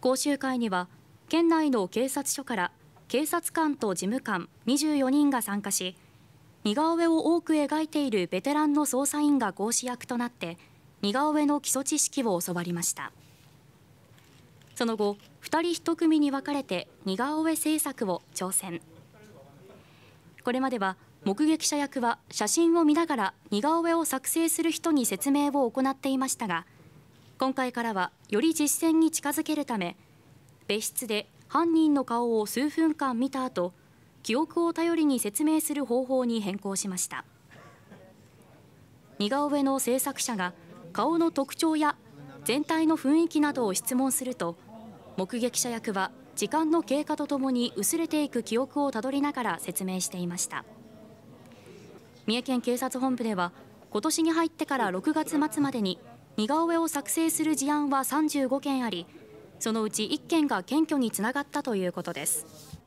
講習会には県内の警察署から警察官と事務官24人が参加し似顔絵を多く描いているベテランの捜査員が講師役となって似顔絵の基礎知識を教わりましたその後2人1組に分かれて似顔絵制作を挑戦これまでは目撃者役は写真を見ながら似顔絵を作成する人に説明を行っていましたが今回からはより実践に近づけるため別室で犯人の顔を数分間見た後記憶を頼りに説明する方法に変更しました似顔絵の制作者が顔の特徴や全体の雰囲気などを質問すると目撃者役は時間の経過とともに薄れていく記憶をたどりながら説明していました三重県警察本部では今年に入ってから6月末までに似顔絵を作成する事案は35件ありそのうち1件が検挙につながったということです。